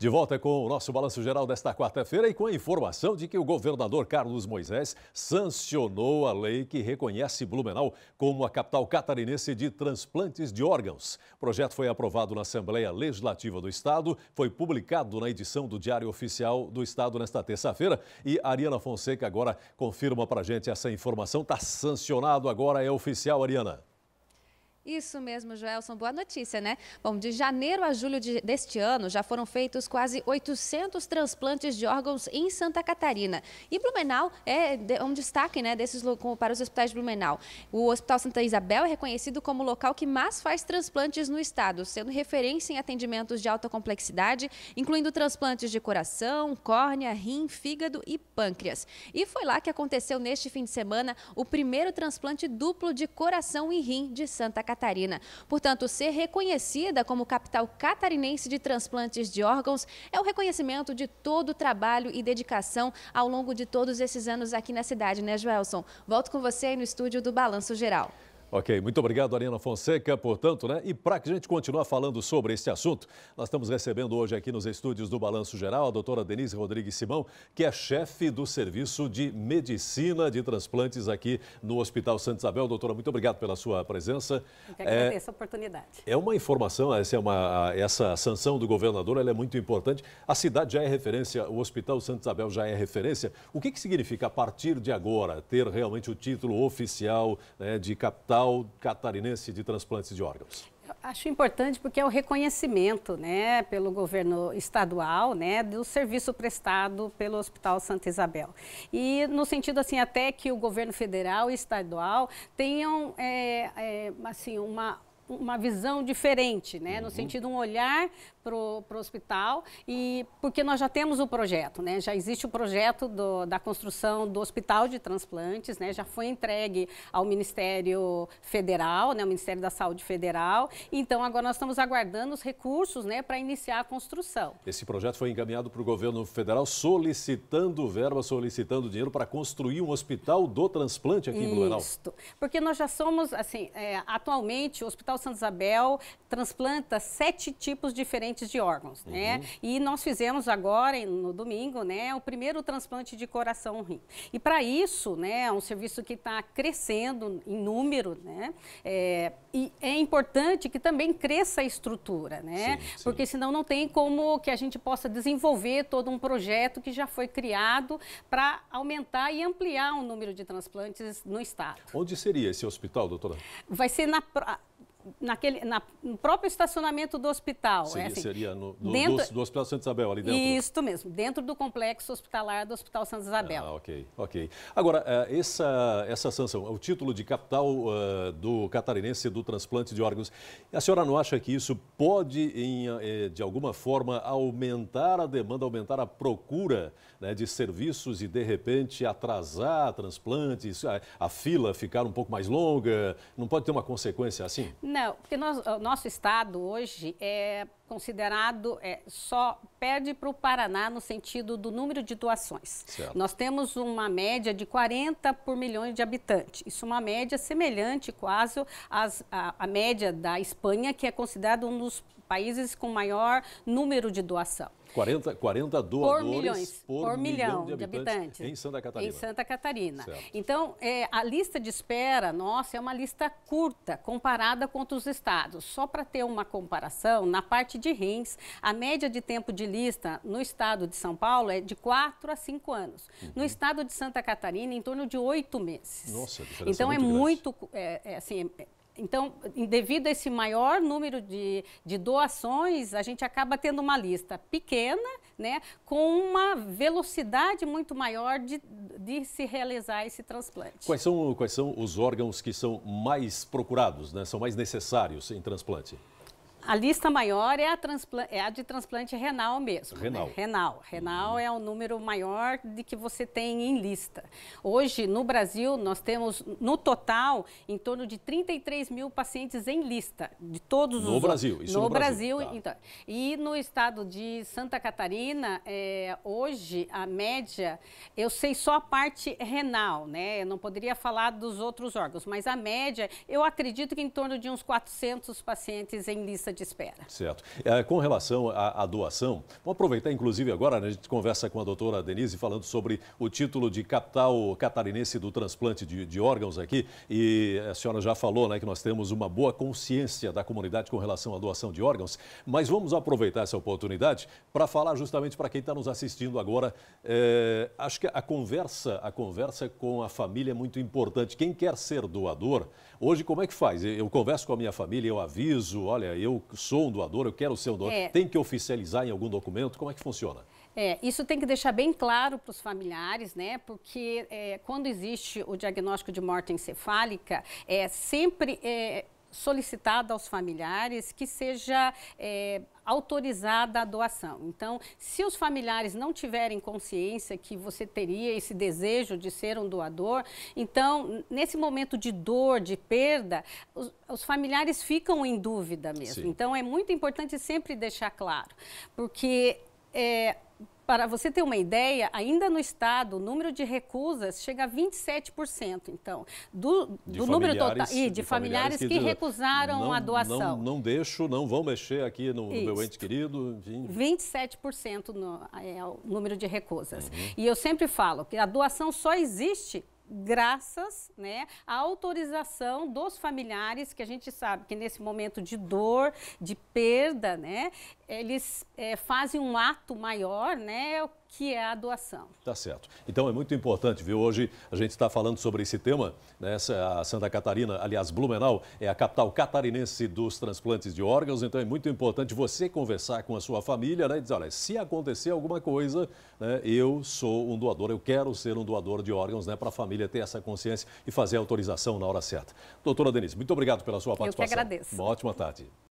De volta com o nosso balanço geral desta quarta-feira e com a informação de que o governador Carlos Moisés sancionou a lei que reconhece Blumenau como a capital catarinense de transplantes de órgãos. O projeto foi aprovado na Assembleia Legislativa do Estado, foi publicado na edição do Diário Oficial do Estado nesta terça-feira e Ariana Fonseca agora confirma para gente essa informação. Está sancionado agora, é oficial, Ariana. Isso mesmo, Joelson. Boa notícia, né? Bom, de janeiro a julho de, deste ano já foram feitos quase 800 transplantes de órgãos em Santa Catarina. E Blumenau é, é um destaque né, desses, para os hospitais de Blumenau. O Hospital Santa Isabel é reconhecido como o local que mais faz transplantes no estado, sendo referência em atendimentos de alta complexidade, incluindo transplantes de coração, córnea, rim, fígado e pâncreas. E foi lá que aconteceu neste fim de semana o primeiro transplante duplo de coração e rim de Santa Catarina. Catarina. Portanto, ser reconhecida como capital catarinense de transplantes de órgãos é o reconhecimento de todo o trabalho e dedicação ao longo de todos esses anos aqui na cidade, né, Joelson? Volto com você aí no estúdio do Balanço Geral. Ok, muito obrigado, Ariana Fonseca, portanto, né? E para que a gente continue falando sobre esse assunto, nós estamos recebendo hoje aqui nos estúdios do Balanço Geral a doutora Denise Rodrigues Simão, que é chefe do Serviço de Medicina de Transplantes aqui no Hospital Santa Isabel. Doutora, muito obrigado pela sua presença. Eu que agradeço é, oportunidade. É uma informação, essa, é uma, essa sanção do governador ela é muito importante. A cidade já é referência, o Hospital Santa Isabel já é referência. O que, que significa, a partir de agora, ter realmente o título oficial né, de capital? Hospital Catarinense de Transplantes de Órgãos? Acho importante porque é o reconhecimento, né, pelo governo estadual, né, do serviço prestado pelo Hospital Santa Isabel. E no sentido assim até que o governo federal e estadual tenham é, é, assim uma uma visão diferente, né? Uhum. No sentido um olhar para o hospital e porque nós já temos o projeto, né? Já existe o projeto do, da construção do hospital de transplantes, né? Já foi entregue ao Ministério Federal, né? O Ministério da Saúde Federal. Então agora nós estamos aguardando os recursos, né? Para iniciar a construção. Esse projeto foi encaminhado para o governo federal solicitando verba, solicitando dinheiro para construir um hospital do transplante aqui Isso. em Blumenau. Porque nós já somos, assim, é, atualmente o hospital Hospital Santa Isabel transplanta sete tipos diferentes de órgãos, né? uhum. né? E nós fizemos agora, no domingo, né, o primeiro transplante de coração-rim. E para isso, né, é um serviço que está crescendo em número, né? É, e é importante que também cresça a estrutura, né? Sim, sim. Porque senão não tem como que a gente possa desenvolver todo um projeto que já foi criado para aumentar e ampliar o número de transplantes no estado. Onde seria esse hospital, doutora? Vai ser na naquele, na, no próprio estacionamento do hospital. Né, seria, é assim, seria no, do, dentro, do, do, Hospital Santa Isabel, ali dentro? Isso mesmo, dentro do complexo hospitalar do Hospital Santa Isabel. Ah, ok, ok. Agora, eh, essa, essa sanção, o título de capital uh, do catarinense do transplante de órgãos, a senhora não acha que isso pode, em, eh, de alguma forma, aumentar a demanda, aumentar a procura né, de serviços e, de repente, atrasar transplantes, a, a fila ficar um pouco mais longa? Não pode ter uma consequência assim? Não, porque nós, o nosso estado hoje é considerado é, só perde para o Paraná no sentido do número de doações. Certo. Nós temos uma média de 40 por milhões de habitantes. Isso é uma média semelhante quase às, à, à média da Espanha, que é considerado um dos países com maior número de doação. 40, 40 doadores por, milhões, por, por milhão, milhão de, habitantes de, habitantes em Santa Catarina. Em Santa Catarina. Certo. Então, é, a lista de espera nossa é uma lista curta comparada com outros estados. Só para ter uma comparação, na parte de rins, a média de tempo de Lista no estado de São Paulo é de 4 a 5 anos. Uhum. No estado de Santa Catarina, em torno de 8 meses. Nossa, a Então é muito, é, é, assim, é, é, então, devido a esse maior número de, de, doações, a gente acaba tendo uma lista pequena, né, com uma velocidade muito maior de, de se realizar esse transplante. Quais são, quais são os órgãos que são mais procurados, né, são mais necessários em transplante? A lista maior é a, é a de transplante renal mesmo. Né? Renal. Né? Renal. Renal uhum. é o número maior de que você tem em lista. Hoje, no Brasil, nós temos, no total, em torno de 33 mil pacientes em lista, de todos no os. Brasil, isso no, no Brasil, Brasil tá. então. E no estado de Santa Catarina, é, hoje, a média, eu sei só a parte renal, né? Eu não poderia falar dos outros órgãos, mas a média, eu acredito que em torno de uns 400 pacientes em lista de de espera. Certo. É, com relação à, à doação, vamos aproveitar, inclusive, agora, né, a gente conversa com a doutora Denise falando sobre o título de capital catarinense do transplante de, de órgãos aqui. E a senhora já falou né, que nós temos uma boa consciência da comunidade com relação à doação de órgãos, mas vamos aproveitar essa oportunidade para falar justamente para quem está nos assistindo agora. É, acho que a conversa, a conversa com a família é muito importante. Quem quer ser doador, hoje como é que faz? Eu converso com a minha família, eu aviso, olha, eu sou um doador, eu quero ser um doador, é. tem que oficializar em algum documento? Como é que funciona? É, isso tem que deixar bem claro para os familiares, né? Porque é, quando existe o diagnóstico de morte encefálica, é sempre. É solicitada aos familiares que seja é, autorizada a doação. Então, se os familiares não tiverem consciência que você teria esse desejo de ser um doador, então, nesse momento de dor, de perda, os, os familiares ficam em dúvida mesmo. Sim. Então, é muito importante sempre deixar claro, porque. É, para você ter uma ideia, ainda no estado, o número de recusas chega a 27%, então, do, do número total e de, de familiares, familiares, que, que recusaram não, a doação. Não, não, deixo, não vão mexer aqui no, no meu ente querido, enfim. 27% no, é o número de recusas. Uhum. E eu sempre falo que a doação só existe graças né, à autorização dos familiares, que a gente sabe que nesse momento de dor, de perda, né, eles é, fazem um ato maior, né, que é a doação. Tá certo. Então é muito importante, viu? Hoje a gente está falando sobre esse tema, né? A Santa Catarina, aliás, Blumenau, é a capital catarinense dos transplantes de órgãos, então é muito importante você conversar com a sua família, né? E dizer, olha, se acontecer alguma coisa, né? Eu sou um doador, eu quero ser um doador de órgãos, né? Para a família ter essa consciência e fazer a autorização na hora certa. Doutora Denise, muito obrigado pela sua participação. Eu que agradeço. Uma ótima tarde.